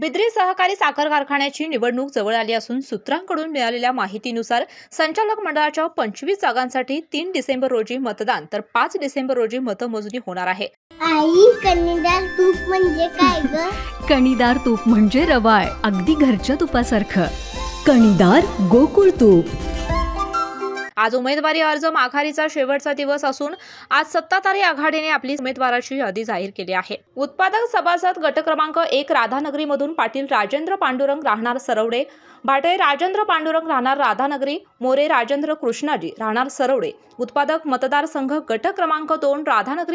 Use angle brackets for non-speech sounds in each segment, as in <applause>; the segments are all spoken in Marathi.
बिद्री सहकारी साखर कारखान्याची निवडणूक जवळ आली असून सूत्रांकडून मिळालेल्या माहितीनुसार संचालक मंडळाच्या पंचवीस जागांसाठी तीन डिसेंबर रोजी मतदान तर पाच डिसेंबर रोजी मतमोजणी होणार आहे आई कणीदार तूप म्हणजे काय <laughs> कणीदार तूप म्हणजे रवाळ अगदी घरच्या तुपासारखं कणीदार गोकुळ तूप आज उमेदवारी अर्ज माघारीचा शेवटचा दिवस असून आज सत्ताधारी आघाडीने आपली उमेदवाराची यादी जाहीर केली आहे उत्पादक सभासद गट क्रमांक एक मधून पाटील राजेंद्र पांडुरंग राहणार सरवडे भाटे राजेंद्र पांडुरंग राहणार राधानगरी मोरे राजेंद्र कृष्णाजी राहणार सरवडे उत्पादक मतदारसंघ गट क्रमांक दोन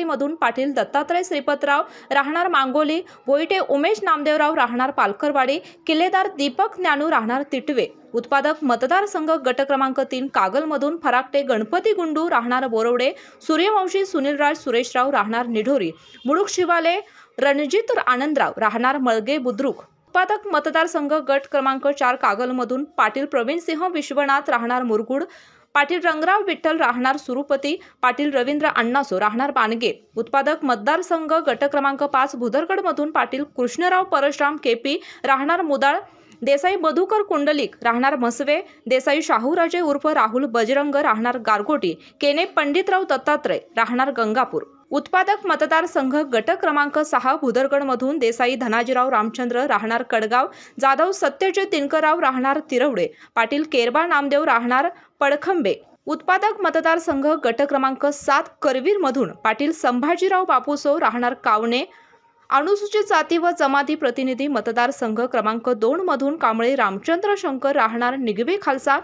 मधून पाटील दत्तात्रय श्रीपतराव राहणार मांगोली बोईटे उमेश नामदेवराव राहणार पालकरवाडी किल्लेदार दीपक ज्ञानू राहणार तिटवे उत्पादक मतदारसंघ गट क्रमांक तीन कागलमधून फराकटे गणपती गुंडू राहणार बोरवडे सूर्यवंशी सुनीलराज सुरेशराव राहणार निढोरी मुळुक शिवाले रणजित आनंदराव राहणार मळगे बुद्रुक उत्पादक मतदारसंघ गट क्रमांक चार कागलमधून पाटील प्रवीणसिंह विश्वनाथ राहणार मुरगुड पाटील रंगराव विठ्ठल राहणार सुरुपती पाटील रवींद्र अण्णासो राहणार बानगे उत्पादक मतदारसंघ गट क्रमांक पाच भुदरगडमधून पाटील कृष्णराव परशराम केपी राहणार मुदाळ देसाई मधुकर कुंडलिक राहणार म्हसवे देसाई शाहूराजे उर्फ राहुल बजरंग राहणार गारगोटी केने पंडितराव दत्तात्रय राहणार गंगापूर उत्पादक मतदारसंघ गट क्रमांक सहा भुदरगडमधून देसाई धनाजीराव रामचंद्र राहणार कडगाव जाधव सत्यजित तिनकरराव राहणार तिरवडे पाटील केरबा नामदेव राहणार पडखंबे उत्पादक मतदारसंघ गट क्रमांक सात करवीरमधून पाटील संभाजीराव बापूसो राहणार कावणे अनुसूचित जाती व जमाती प्रतिनिधी मतदारसंघ क्रमांक मधून कांबळे रामचंद्र शंकर राहणार निगवे खालसा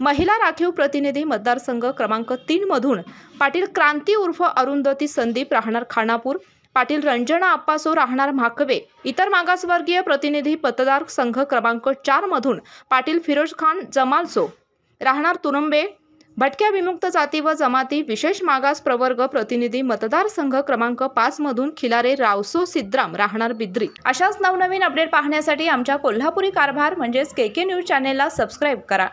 महिला राखीव प्रतिनिधी मतदारसंघ क्रमांक तीनमधून पाटील क्रांती उर्फ अरुंधती संदीप राहणार खानापूर पाटील रंजना आप्पासो राहणार म्हाकवे इतर मागासवर्गीय प्रतिनिधी मतदार संघ क्रमांक चारमधून पाटील फिरोज खान जमालसो राहणार तुरुंबे भटक्या विमुक्त जाती व जमाती विशेष मागास प्रवर्ग प्रतिनिधी मतदारसंघ क्रमांक पाच मधून खिलारे रावसो सिद्राम राहणार बिद्री अशाच नवनवीन अपडेट पाहण्यासाठी आमच्या कोल्हापुरी कारभार म्हणजेच के के न्यूज चॅनेलला सबस्क्राईब करा